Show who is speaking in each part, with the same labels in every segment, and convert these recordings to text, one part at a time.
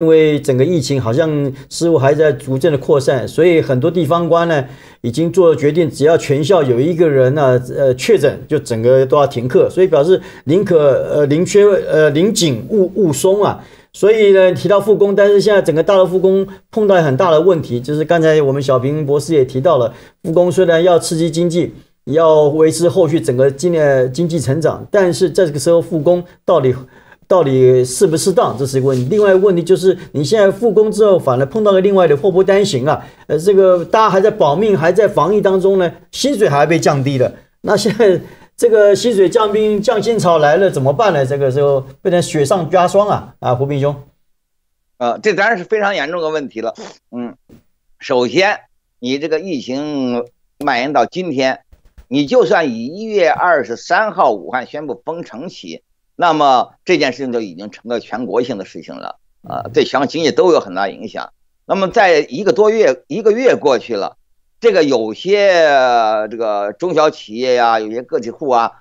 Speaker 1: 因为整个疫情好像似乎还在逐渐的扩散，所以很多地方官呢已经做了决定，只要全校有一个人呢，呃，确诊就整个都要停课，所以表示宁可呃宁缺呃宁紧勿勿松啊。所以呢，提到复工，但是现在整个大陆复工碰到很大的问题，就是刚才我们小平博士也提到了，复工虽然要刺激经济，要维持后续整个经呃经济成长，但是在这个时候复工到底？到底适不适当，这是一个问题。另外，一个问题就是你现在复工之后，反而碰到了另外的祸不单行啊！呃，这个大家还在保命，还在防疫当中呢，薪水还被降低了。那现在这个薪水降兵降薪潮来了，怎么办呢？这个时候变成雪上加霜啊！啊，胡斌兄，
Speaker 2: 呃，这当然是非常严重的问题了。嗯，首先，你这个疫情蔓延到今天，你就算以一月二十三号武汉宣布封城起。那么这件事情就已经成了全国性的事情了，啊，对全国经济都有很大影响。那么在一个多月，一个月过去了，这个有些这个中小企业呀，有些个体户啊，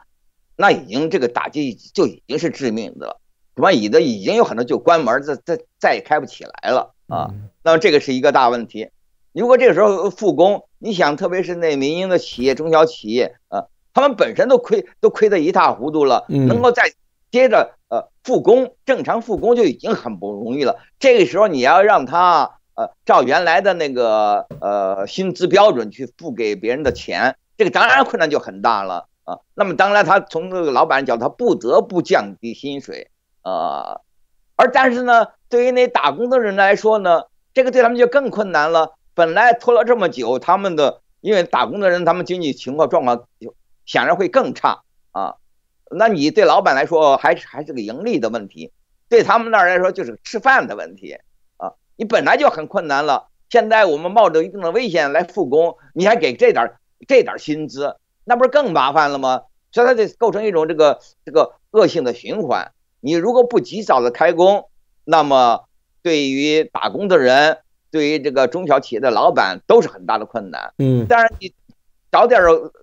Speaker 2: 那已经这个打击就已经是致命的了。什么已的已经有很多就关门，再再再也开不起来了啊。那么这个是一个大问题。如果这个时候复工，你想，特别是那民营的企业、中小企业啊，他们本身都亏都亏得一塌糊涂了，能够在接着，呃，复工正常复工就已经很不容易了。这个时候你要让他，呃，照原来的那个，呃，薪资标准去付给别人的钱，这个当然困难就很大了啊。那么当然，他从这个老板角度，他不得不降低薪水，啊。而但是呢，对于那打工的人来说呢，这个对他们就更困难了。本来拖了这么久，他们的因为打工的人，他们经济情况状况就显然会更差啊。那你对老板来说还是还是个盈利的问题，对他们那儿来说就是吃饭的问题啊！你本来就很困难了，现在我们冒着一定的危险来复工，你还给这点这点薪资，那不是更麻烦了吗？所以它得构成一种这个这个恶性的循环。你如果不及早的开工，那么对于打工的人，对于这个中小企业的老板都是很大的困难。嗯，当然你早点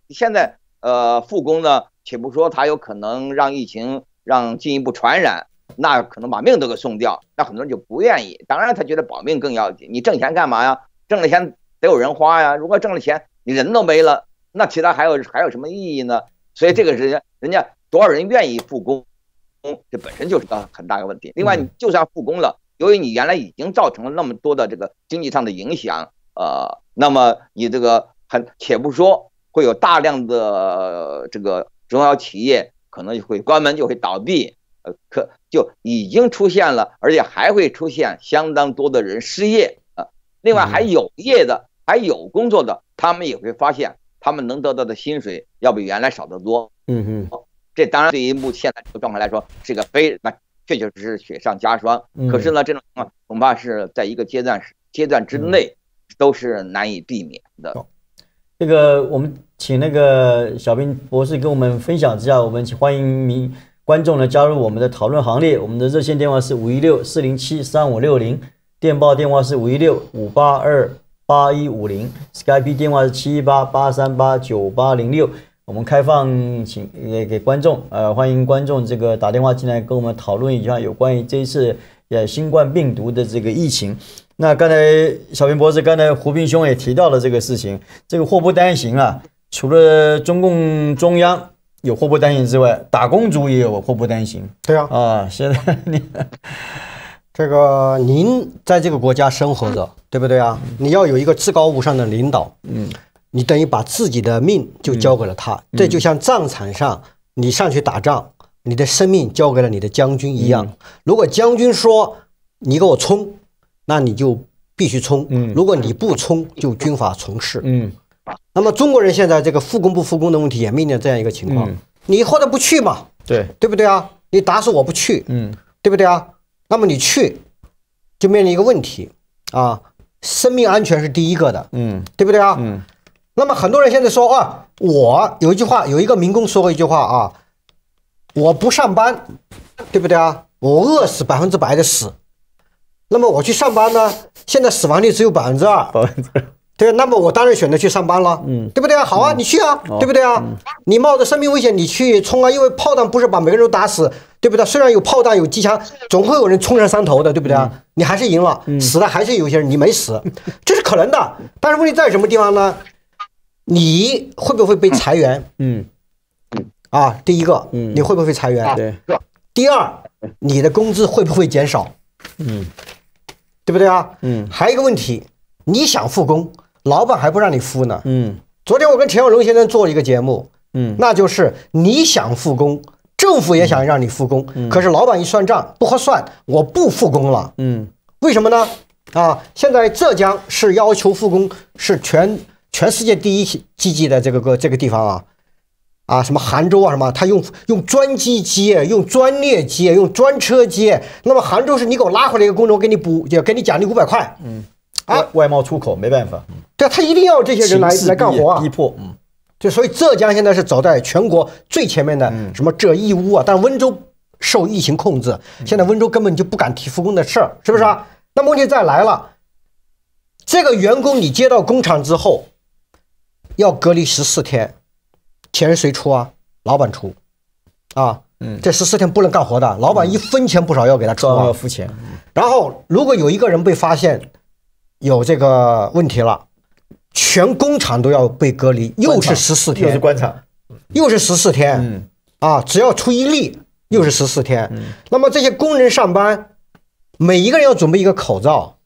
Speaker 2: 现在呃复工呢。且不说他有可能让疫情让进一步传染，那可能把命都给送掉，那很多人就不愿意。当然，他觉得保命更要紧。你挣钱干嘛呀？挣了钱得有人花呀。如果挣了钱你人都没了，那其他还有还有什么意义呢？所以这个人家，人家多少人愿意复工？这本身就是个很大的问题。另外，你就算复工了，由于你原来已经造成了那么多的这个经济上的影响，呃，那么你这个很，且不说会有大量的这个。中小企业可能就会关门，就会倒闭，呃，可就已经出现了，而且还会出现相当多的人失业啊。另外还有业的，还有工作的，他们也会发现，他们能得到的薪水要比原来少得多。嗯嗯。这当然对于目前的这个状况来说是个非，那确确实实雪上加霜。可是呢，这种恐怕是在一个阶段阶段之内都是难以避免的。
Speaker 1: 这个我们。请那个小兵博士跟我们分享一下。我们欢迎您观众呢加入我们的讨论行列。我们的热线电话是五一六四零七三五六零，电报电话是五一六五八二八一五零，Skype 电话是七八八三八九八零六。我们开放请也给观众呃，欢迎观众这个打电话进来跟我们讨论一下有关于这一次呃新冠病毒的这个疫情。那刚才小平博士刚才胡斌兄也提到了这个事情，这个祸不单行啊。除了中共中央有祸不单行之外，打工
Speaker 3: 族也有祸不单行。对啊，啊，现在你 这个您在这个国家生活着，对不对啊？你要有一个至高无上的领导，嗯，你等于把自己的命就交给了他。这就像战场上你上去打仗，你的生命交给了你的将军一样。如果将军说你给我冲，那你就必须冲。如果你不冲，就军法从事。嗯。那么中国人现在这个复工不复工的问题也面临这样一个情况，你或者不去嘛，对对不对啊？你打死我不去，嗯，对不对啊？那么你去就面临一个问题啊，生命安全是第一个的，嗯，对不对啊？嗯。那么很多人现在说，啊，我有一句话，有一个民工说过一句话啊，我不上班，对不对啊？我饿死百分之百的死，那么我去上班呢，现在死亡率只有百分之二，百分之二。对那么我当然选择去上班了，嗯，对不对啊？好啊，你去啊，对不对啊？你冒着生命危险你去冲啊，因为炮弹不是把每个人都打死，对不对？虽然有炮弹有机枪，总会有人冲上山头的，对不对啊？你还是赢了，死了还是有些人你没死，这是可能的。但是问题在什么地方呢？你会不会被裁员？嗯嗯啊，第一个，你会不会裁员？对。第二，你的工资会不会减少？嗯，对不对啊？嗯。还有一个问题，你想复工？老板还不让你复呢。嗯，昨天我跟田小龙先生做了一个节目。嗯，那就是你想复工，政府也想让你复工，可是老板一算账不合算，我不复工了。嗯，为什么呢？啊，现在浙江是要求复工，是全全世界第一积极的这个个这个地方啊，啊，什么杭州啊什么，他用用专机接，用专列接，用专车接。那么杭州是你给我拉回来一个工人，我给你补，就给你奖励五百块。
Speaker 1: 嗯。啊，外贸出口没办法，
Speaker 3: 对，他一定要这些人来来干活啊，逼迫，嗯，就所以浙江现在是走在全国最前面的，什么浙义乌啊，但温州受疫情控制，现在温州根本就不敢提复工的事儿，是不是啊？那问题再来了，这个员工你接到工厂之后，要隔离十四天，钱谁出啊？老板出，啊，嗯，这十四天不能干活的，老板一分钱不少要给他出，要付钱。然后如果有一个人被发现，有这个问题了，全工厂都要被隔离，又是十四天，又是观察，又是十四天，啊，只要出一例，又是十四天。那么这些工人上班，每一个人要准备一个口罩。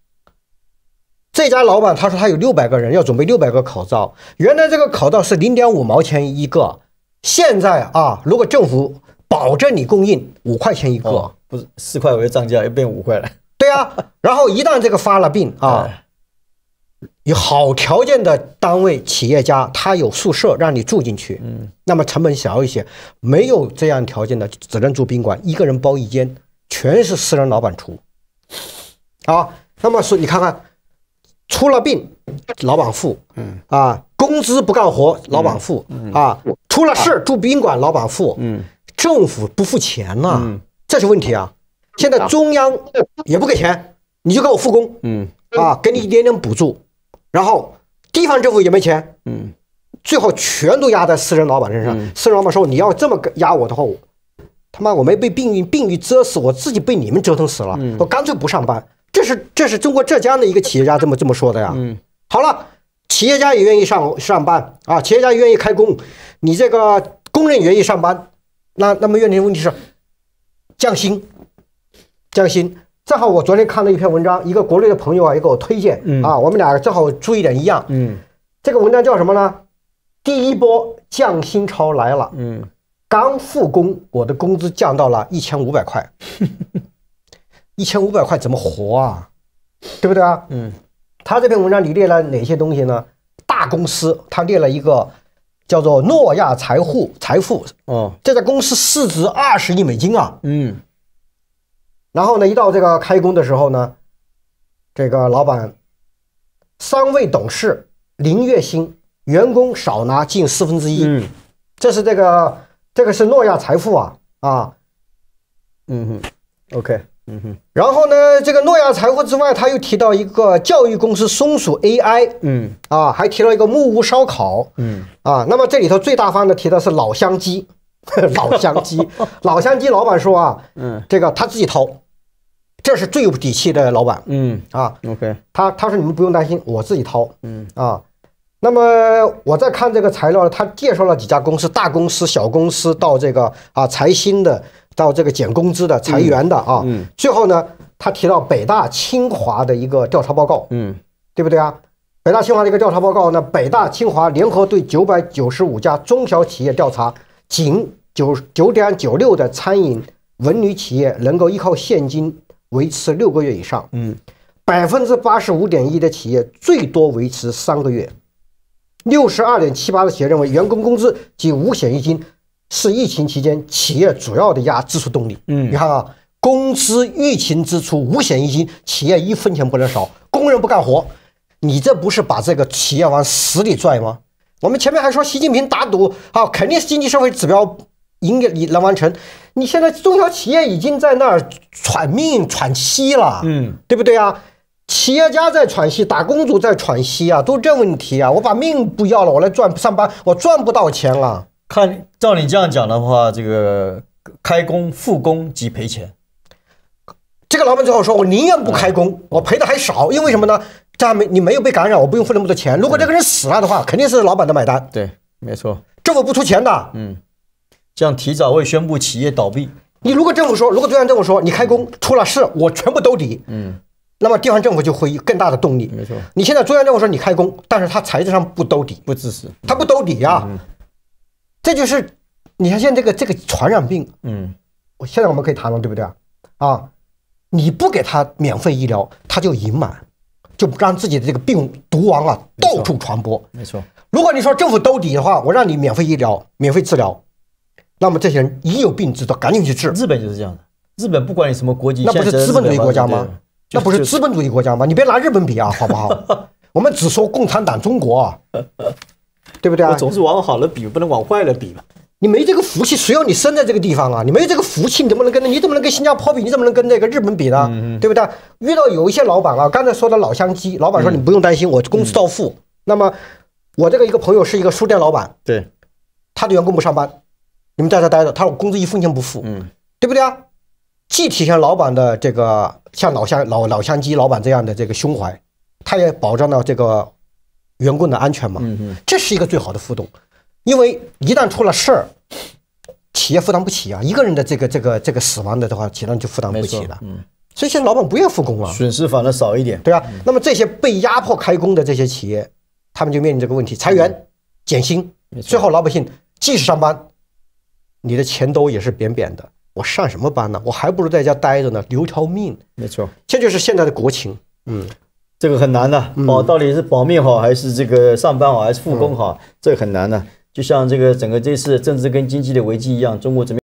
Speaker 3: 这家老板他说他有六百个人，要准备六百个口罩。原来这个口罩是零点五毛钱一个，现在啊，如果政府保证你供应，五块钱一个，不是四块我又涨价又变五块了。对啊，然后一旦这个发了病啊。有好条件的单位企业家，他有宿舍让你住进去，嗯，那么成本小一些；没有这样条件的，只能住宾馆，一个人包一间，全是私人老板出。啊，那么说你看看，出了病，老板付，嗯，啊，工资不干活，老板付，嗯，啊，出了事住宾馆，老板付，嗯，政府不付钱呢，这是问题啊。现在中央也不给钱，你就给我复工，嗯，啊，给你一点点补助。然后地方政府也没钱，嗯，最后全都压在私人老板身上。私人老板说：“你要这么压我的话，我他妈我没被病病病疫折腾死，我自己被你们折腾死了。我干脆不上班。”这是这是中国浙江的一个企业家 这么这么说的呀。嗯，好了，企业家也愿意上上班啊，企业家愿意开工，你这个工人愿意上班，那那么问题问题是降薪降薪。正好我昨天看了一篇文章，一个国内的朋友啊，也给我推荐，啊，我们俩正好注意点一样，嗯，这个文章叫什么呢？第一波降薪潮来了，嗯，刚复工，我的工资降到了一千五百块，一千五百块怎么活啊？对不对啊？嗯，他这篇文章里列了哪些东西呢？大公司，他列了一个叫做诺亚财富，财富，哦，这个公司市值二十亿美金啊，嗯。然后呢，一到这个开工的时候呢，这个老板三位董事零月薪，员工少拿近四分之一。嗯，这是这个这个是诺亚财富啊啊。嗯哼，OK，嗯哼。然后呢，这个诺亚财富之外，他又提到一个教育公司松鼠 AI。嗯，啊，还提了一个木屋烧烤。嗯，啊，那么这里头最大方的提的是老乡鸡。老乡鸡，老乡鸡老板说啊，嗯，这个他自己掏，这是最有底气的老板，嗯啊，OK，他他说你们不用担心，我自己掏，嗯啊，那么我在看这个材料，他介绍了几家公司，大公司、小公司到这个啊裁薪的，到这个减工资的裁员的啊，嗯，最后呢，他提到北大清华的一个调查报告，嗯，对不对啊？北大清华的一个调查报告呢，北大清华联合对九百九十五家中小企业调查，仅九九点九六的餐饮文旅企业能够依靠现金维持六个月以上，嗯，百分之八十五点一的企业最多维持三个月，六十二点七八的企业认为员工工资及五险一金是疫情期间企业主要的压支出动力，嗯，你看啊，工资、疫情支出、五险一金，企业一分钱不能少，工人不干活，你这不是把这个企业往死里拽吗？我们前面还说习近平打赌啊，肯定是经济社会指标。应该你能完成？你现在中小企业已经在那儿喘命喘息了，嗯，对不对啊？企业家在喘息，打工族在喘息啊，都这问题啊！我把命不要了，我来赚上班，我赚不到钱了。
Speaker 1: 看，照你这样讲的话，这个开工复工即赔钱。
Speaker 3: 这个老板最后说：“我宁愿不开工，我赔的还少，因为什么呢？咱没你没有被感染，我不用付那么多钱。如果这个人死了的话，肯定是老板的买单。”对，没错，政府不出钱的。嗯。这样提早会宣布企业倒闭。你如果政府说，如果中央政府说你开工出了事，我全部兜底。嗯，那么地方政府就会有更大的动力。没错。你现在中央政府说你开工，但是他财政上不兜底，不支持，他不兜底啊。这就是，你看现在这个这个传染病。嗯。我现在我们可以谈了，对不对？啊，你不给他免费医疗，他就隐瞒，就让自己的这个病毒王啊到处传播。没错。如果你说政府兜底的话，我让你免费医疗，免费治疗。那么这些人一有病知道赶紧去治。日本就是这样的，日本不管你什么国籍，那不是资本主义国家吗？那不是资本主义国家吗？你别拿日本比啊，好不好？我们只说共产党中国，对不对啊？总是往好了比，不能往坏了比嘛。你没这个福气，谁要你生在这个地方啊，你没有这个福气，你怎么能跟你怎么能跟新加坡比？你怎么能跟那个日本比呢？对不对？遇到有一些老板啊，刚才说的老乡鸡老板说你不用担心，我工资到付。那么我这个一个朋友是一个书店老板，对，他的员工不上班。你们在这待着，他工资一分钱不付，嗯，对不对啊？既体现老板的这个像老乡老老乡鸡老板这样的这个胸怀，他也保障了这个员工的安全嘛，嗯嗯，这是一个最好的互动。因为一旦出了事儿，企业负担不起啊，一个人的这个这个这个死亡的话，企业就负担不起了。嗯，所以现在老板不愿复工了，损失反而少一点，对啊。那么这些被压迫开工的这些企业，他们就面临这个问题：裁员、减薪，最后老百姓即使上班。你的钱兜也是扁扁的，我上什么班呢？我还不如在家待着呢，留条命。没错，这就是现在的国情。
Speaker 1: 嗯，这个很难的，保到底是保命好，还是这个上班好，还是复工好？这个很难的。就像这个整个这次政治跟经济的危机一样，中国怎么？